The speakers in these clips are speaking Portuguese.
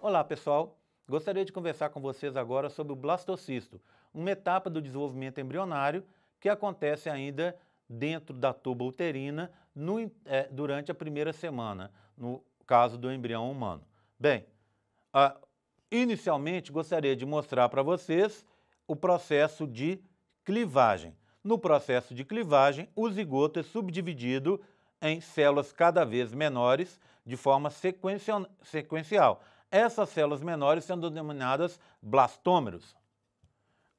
Olá, pessoal. Gostaria de conversar com vocês agora sobre o blastocisto, uma etapa do desenvolvimento embrionário que acontece ainda dentro da tuba uterina no, é, durante a primeira semana, no caso do embrião humano. Bem, a, inicialmente gostaria de mostrar para vocês o processo de clivagem. No processo de clivagem, o zigoto é subdividido em células cada vez menores de forma sequencial. Essas células menores sendo denominadas blastômeros.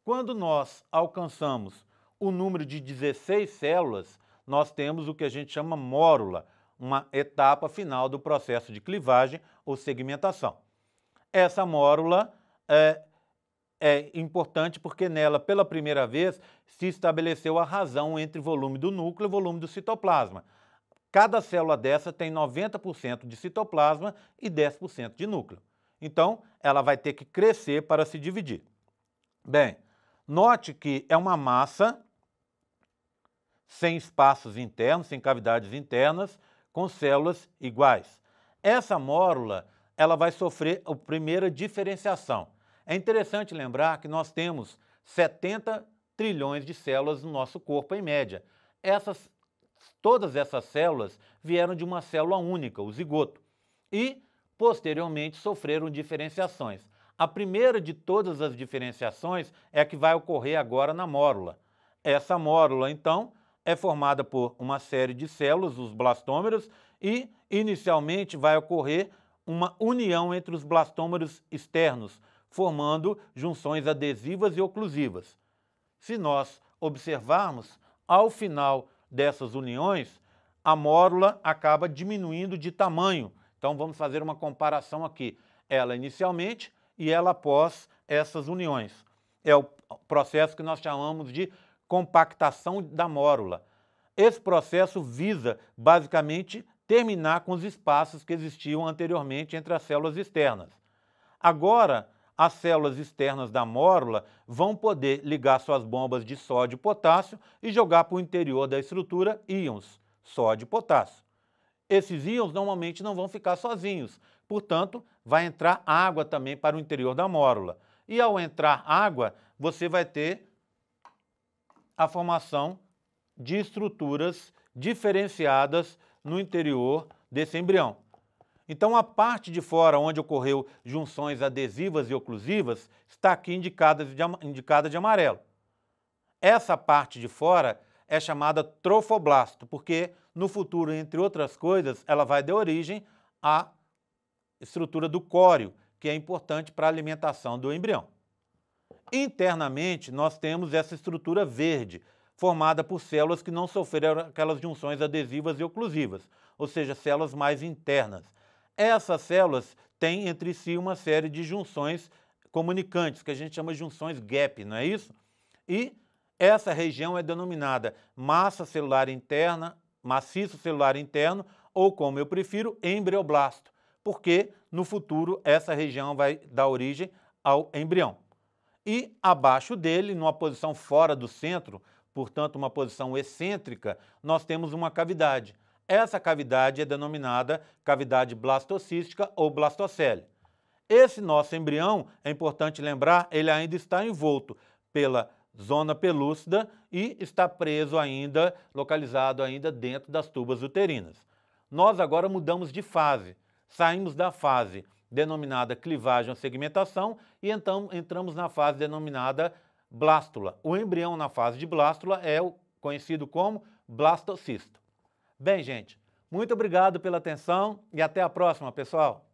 Quando nós alcançamos o número de 16 células, nós temos o que a gente chama mórula, uma etapa final do processo de clivagem ou segmentação. Essa mórula é, é importante porque nela, pela primeira vez, se estabeleceu a razão entre volume do núcleo e volume do citoplasma. Cada célula dessa tem 90% de citoplasma e 10% de núcleo. Então, ela vai ter que crescer para se dividir. Bem, note que é uma massa sem espaços internos, sem cavidades internas, com células iguais. Essa mórula, ela vai sofrer a primeira diferenciação. É interessante lembrar que nós temos 70 trilhões de células no nosso corpo em média. Essas Todas essas células vieram de uma célula única, o zigoto, e posteriormente sofreram diferenciações. A primeira de todas as diferenciações é a que vai ocorrer agora na mórula. Essa mórula, então, é formada por uma série de células, os blastômeros, e inicialmente vai ocorrer uma união entre os blastômeros externos, formando junções adesivas e oclusivas. Se nós observarmos, ao final dessas uniões, a mórula acaba diminuindo de tamanho. Então vamos fazer uma comparação aqui. Ela inicialmente e ela após essas uniões. É o processo que nós chamamos de compactação da mórula. Esse processo visa basicamente terminar com os espaços que existiam anteriormente entre as células externas. Agora, as células externas da mórula vão poder ligar suas bombas de sódio e potássio e jogar para o interior da estrutura íons, sódio e potássio. Esses íons normalmente não vão ficar sozinhos, portanto, vai entrar água também para o interior da mórula. E ao entrar água, você vai ter a formação de estruturas diferenciadas no interior desse embrião. Então, a parte de fora onde ocorreu junções adesivas e oclusivas está aqui indicada de, indicada de amarelo. Essa parte de fora é chamada trofoblasto, porque no futuro, entre outras coisas, ela vai dar origem à estrutura do córeo, que é importante para a alimentação do embrião. Internamente, nós temos essa estrutura verde, formada por células que não sofreram aquelas junções adesivas e oclusivas, ou seja, células mais internas, essas células têm entre si uma série de junções comunicantes, que a gente chama de junções gap, não é isso? E essa região é denominada massa celular interna, maciço celular interno, ou como eu prefiro, embrioblasto, porque no futuro essa região vai dar origem ao embrião. E abaixo dele, numa posição fora do centro, portanto uma posição excêntrica, nós temos uma cavidade essa cavidade é denominada cavidade blastocística ou blastocele. Esse nosso embrião, é importante lembrar, ele ainda está envolto pela zona pelúcida e está preso ainda, localizado ainda dentro das tubas uterinas. Nós agora mudamos de fase, saímos da fase denominada clivagem ou segmentação e então entramos na fase denominada blástula. O embrião na fase de blástula é conhecido como blastocisto. Bem, gente, muito obrigado pela atenção e até a próxima, pessoal!